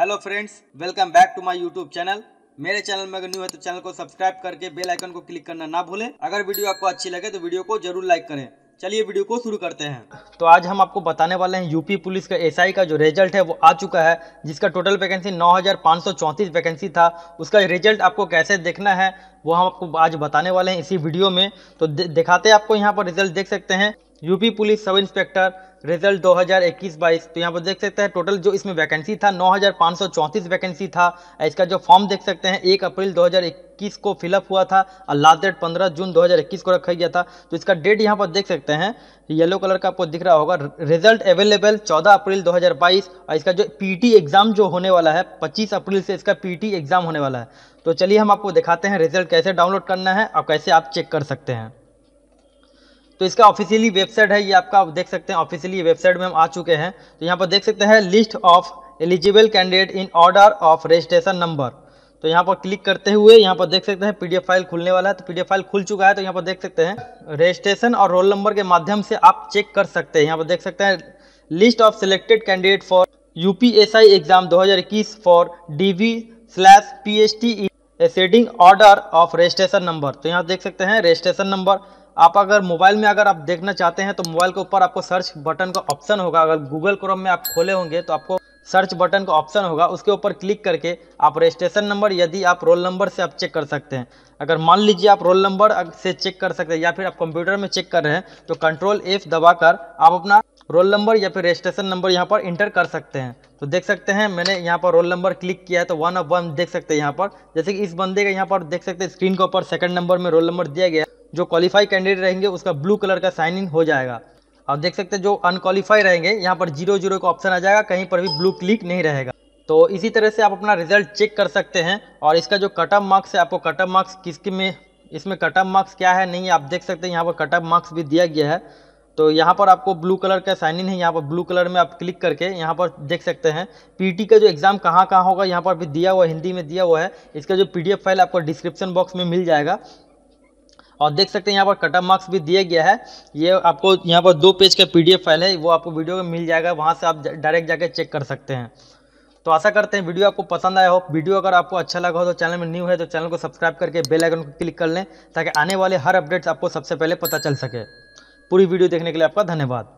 hello friends welcome back to my YouTube channel मेरे channel में अगर न्यू है तो चैनल को सब्सक्राइब करके बेल आइकन को क्लिक करना ना भूलें अगर वीडियो आपको अच्छी लगे तो वीडियो को जरूर लाइक करें चलिए वीडियो को शुरू करते हैं तो आज हम आपको बताने वाले हैं यूपी पुलिस का एस का जो रिजल्ट है वो आ चुका है जिसका टोटल वैकेंसी नौ वैकेंसी था उसका रिजल्ट आपको कैसे देखना है वो हम आपको आज बताने वाले हैं इसी वीडियो में तो दिखाते हैं आपको यहाँ पर रिजल्ट देख सकते हैं UP police sub inspector result 2021-22 तो यहाँ पर देख सकते हैं टोटल जो इसमें वैकेंसी था 9,534 वैकेंसी था इसका जो फॉर्म देख सकते हैं एक अप्रैल 2021 को फिलअप हुआ था और लास्ट डेट 15 जून 2021 को रखा गया था तो इसका डेट यहाँ पर देख सकते हैं येलो कलर का आपको दिख रहा होगा रिजल्ट अवेलेबल 14 अप्रैल 2022 और इसका जो पी एग्ज़ाम जो होने वाला है पच्चीस अप्रैल से इसका पी एग्ज़ाम होने वाला है तो चलिए हम आपको दिखाते हैं रिजल्ट कैसे डाउनलोड करना है और कैसे आप चेक कर सकते हैं तो इसका ऑफिशियली वेबसाइट है ये आपका आप देख सकते हैं ऑफिशियली वेबसाइट में हम आ चुके हैं तो यहाँ पर देख सकते हैं list of eligible candidate in order of registration number तो यहाँ पर क्लिक करते हुए यहाँ पर देख सकते हैं पीडीएफ फाइल खुलने वाला है तो पीडीएफ फाइल खुल चुका है तो यहाँ पर देख सकते हैं रजिस्ट्रेशन और रोल नंबर के माध्यम से आप चेक कर सकते हैं यहाँ पर देख सकते हैं list of selected candidate for UPSI exam 2021 for DV slash PHT seeding order of registration number तो यहाँ देख सकते हैं रजिस्ट्रेशन नंबर आप अगर मोबाइल में अगर आप देखना चाहते हैं तो मोबाइल के ऊपर आपको सर्च बटन का ऑप्शन होगा अगर गूगल क्रोम में आप खोले होंगे तो आपको सर्च बटन का ऑप्शन होगा उसके ऊपर क्लिक करके आप रजिस्ट्रेशन नंबर यदि आप रोल नंबर से आप चेक कर सकते हैं अगर मान लीजिए आप रोल नंबर से चेक कर सकते हैं या फिर आप कंप्यूटर में चेक कर रहे हैं तो कंट्रोल एफ दबाकर आप अपना रोल नंबर या फिर रजिस्ट्रेशन नंबर यहाँ पर इंटर कर सकते हैं तो देख सकते हैं मैंने यहाँ पर रोल नंबर क्लिक किया है तो वन ऑफ वन देख सकते हैं यहाँ पर जैसे कि इस बंदे का यहाँ पर देख सकते हैं स्क्रीन के ऊपर सेकंड नंबर में रोल नंबर दिया गया जो क्वालिफाई कैंडिडेट रहेंगे उसका ब्लू कलर का साइन इन हो जाएगा और देख सकते हैं जो अनकॉलीफाई रहेंगे यहाँ पर जीरो जीरो का ऑप्शन आ जाएगा कहीं पर भी ब्लू क्लिक नहीं रहेगा तो इसी तरह से आप अपना रिजल्ट चेक कर सकते हैं और इसका जो कटअप मार्क्स है आपको कटअप मार्क्स किसके में इसमें कटअप मार्क्स क्या है नहीं आप देख सकते हैं यहाँ पर कटअप मार्क्स भी दिया गया है तो यहाँ पर आपको ब्लू कलर का साइन इन है यहाँ पर ब्लू कलर में आप क्लिक करके यहाँ पर देख सकते हैं पीटी का जो एग्ज़ाम कहाँ कहाँ होगा यहाँ पर भी दिया हुआ हिंदी में दिया हुआ है इसका जो पीडीएफ फाइल आपको डिस्क्रिप्शन बॉक्स में मिल जाएगा और देख सकते हैं यहाँ पर कटअप मार्क्स भी दिया गया है ये आपको यहाँ पर दो पेज का पीडीएफ फाइल है वो आपको वीडियो में मिल जाएगा वहाँ से आप डायरेक्ट जाके चेक कर सकते हैं तो आशा करते हैं वीडियो आपको पसंद आया हो वीडियो अगर आपको अच्छा लगा हो तो चैनल में न्यू है तो चैनल को सब्सक्राइब करके बेल आइकन को क्लिक कर लें ताकि आने वाले हर अपडेट्स आपको सबसे पहले पता चल सके पूरी वीडियो देखने के लिए आपका धन्यवाद